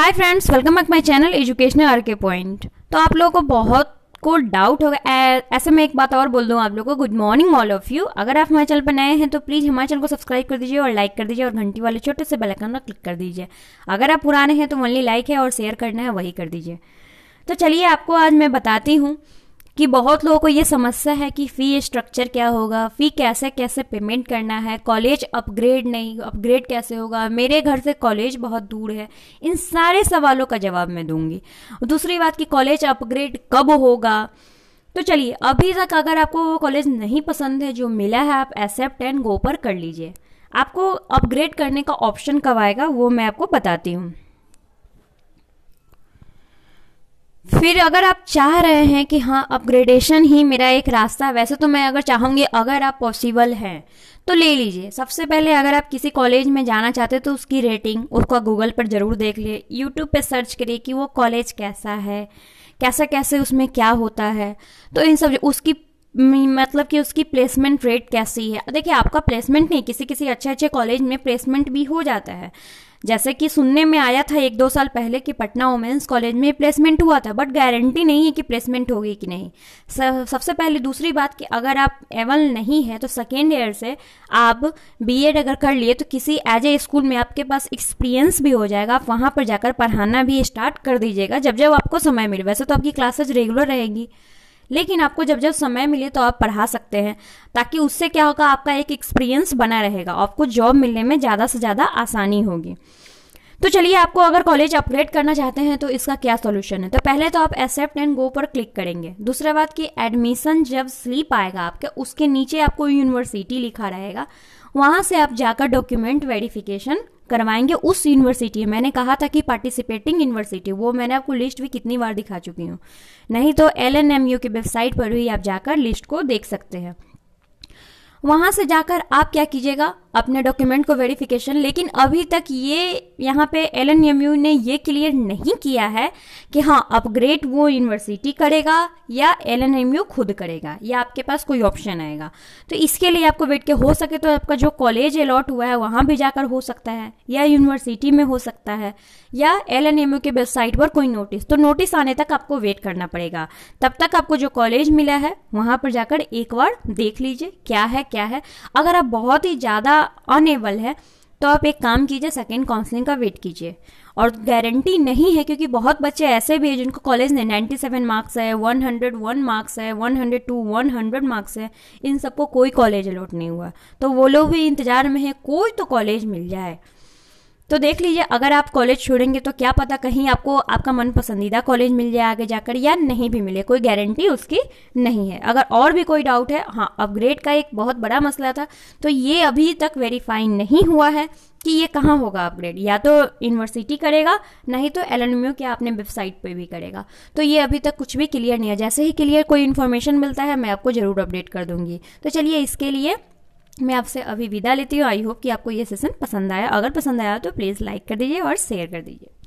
hi friends welcome back my channel educational R K point तो आप लोगों को बहुत को डाउट होगा ऐसे मैं एक बात और बोल दूँ आप लोगों को good morning all of you अगर आप हमारे चैनल पर नए हैं तो प्लीज़ हमारे चैनल को सब्सक्राइब कर दीजिए और लाइक कर दीजिए और घंटी वाले छोटे से आइकन पर क्लिक कर दीजिए अगर आप पुराने हैं तो ओनली लाइक है और शेयर करना है वही कर दीजिए तो चलिए आपको आज मैं बताती हूँ कि बहुत लोगों को ये समस्या है कि फ़ी स्ट्रक्चर क्या होगा फ़ी कैसे कैसे पेमेंट करना है कॉलेज अपग्रेड नहीं अपग्रेड कैसे होगा मेरे घर से कॉलेज बहुत दूर है इन सारे सवालों का जवाब मैं दूंगी दूसरी बात कि कॉलेज अपग्रेड कब होगा तो चलिए अभी तक अगर आपको वो कॉलेज नहीं पसंद है जो मिला है आप एक्सेप्ट एंड गो पर कर लीजिए आपको अपग्रेड करने का ऑप्शन कब आएगा वो मैं आपको बताती हूँ फिर अगर आप चाह रहे हैं कि हाँ अपग्रेडेशन ही मेरा एक रास्ता है वैसे तो मैं अगर चाहूँगी अगर आप पॉसिबल हैं तो ले लीजिए सबसे पहले अगर आप किसी कॉलेज में जाना चाहते हैं तो उसकी रेटिंग उसका गूगल पर ज़रूर देख लिए यूट्यूब पर सर्च करिए कि वो कॉलेज कैसा है कैसा कैसे उसमें क्या होता है तो इन सब उसकी मतलब कि उसकी प्लेसमेंट रेट कैसी है देखिए आपका प्लेसमेंट नहीं किसी किसी अच्छे अच्छे कॉलेज में प्लेसमेंट भी हो जाता है जैसे कि सुनने में आया था एक दो साल पहले कि पटना वुमेंस कॉलेज में प्लेसमेंट हुआ था बट गारंटी नहीं है कि प्लेसमेंट होगी कि नहीं सब सबसे पहले दूसरी बात कि अगर आप एवल नहीं है तो सेकेंड ईयर से आप बीएड अगर कर लिए तो किसी एज ए स्कूल में आपके पास एक्सपीरियंस भी हो जाएगा आप वहाँ पर जाकर पढ़ाना भी स्टार्ट कर दीजिएगा जब जब आपको समय मिले वैसे तो आपकी क्लासेज रेगुलर रहेगी लेकिन आपको जब जब समय मिले तो आप पढ़ा सकते हैं ताकि उससे क्या होगा आपका एक एक्सपीरियंस बना रहेगा आपको जॉब मिलने में ज़्यादा से ज़्यादा आसानी होगी तो चलिए आपको अगर कॉलेज अपग्रेड करना चाहते हैं तो इसका क्या सोल्यूशन है तो पहले तो आप एक्सेप्ट एंड गो पर क्लिक करेंगे दूसरा बात कि एडमिशन जब स्लीप आएगा आपके उसके नीचे आपको यूनिवर्सिटी लिखा रहेगा वहाँ से आप जाकर डॉक्यूमेंट वेरिफिकेशन करवाएंगे उस यूनिवर्सिटी मैंने कहा था कि पार्टिसिपेटिंग यूनिवर्सिटी वो मैंने आपको लिस्ट भी कितनी बार दिखा चुकी हूँ नहीं तो एल एन एम यू की वेबसाइट पर भी आप जाकर लिस्ट को देख सकते हैं वहाँ से जाकर आप क्या कीजिएगा अपने डॉक्यूमेंट को वेरिफिकेशन लेकिन अभी तक ये यहाँ पे एल एन एम यू ने ये क्लियर नहीं किया है कि हाँ अपग्रेड वो यूनिवर्सिटी करेगा या एल एन एम यू खुद करेगा या आपके पास कोई ऑप्शन आएगा तो इसके लिए आपको वेट के हो सके तो आपका जो कॉलेज अलॉट हुआ है वहाँ भी जाकर हो सकता है या यूनिवर्सिटी में हो सकता है या एल एन एम यू के वेबसाइट पर कोई नोटिस तो नोटिस आने तक आपको वेट करना पड़ेगा तब तक आपको जो कॉलेज मिला है वहाँ पर जाकर एक बार देख लीजिए क्या है क्या है अगर आप बहुत ही ज़्यादा अनेबल है तो आप एक काम कीजिए सेकेंड काउंसलिंग का वेट कीजिए और गारंटी नहीं है क्योंकि बहुत बच्चे ऐसे भी हैं जिनको कॉलेज ने 97 मार्क्स है 101 मार्क्स है 102 100 मार्क्स है इन सबको कोई कॉलेज अलॉट नहीं हुआ तो वो लोग भी इंतज़ार में है कोई तो कॉलेज मिल जाए तो देख लीजिए अगर आप कॉलेज छोड़ेंगे तो क्या पता कहीं आपको आपका मन पसंदीदा कॉलेज मिल जाए आगे जाकर या नहीं भी मिले कोई गारंटी उसकी नहीं है अगर और भी कोई डाउट है हाँ अपग्रेड का एक बहुत बड़ा मसला था तो ये अभी तक वेरीफाई नहीं हुआ है कि ये कहाँ होगा अपग्रेड या तो यूनिवर्सिटी करेगा नहीं तो एल एन के आपने वेबसाइट पे भी करेगा तो ये अभी तक कुछ भी क्लियर नहीं है जैसे ही क्लियर कोई इन्फॉर्मेशन मिलता है मैं आपको ज़रूर अपडेट कर दूंगी तो चलिए इसके लिए मैं आपसे अभी विदा लेती हूँ आई होप कि आपको ये सेशन पसंद आया अगर पसंद आया तो प्लीज़ लाइक कर दीजिए और शेयर कर दीजिए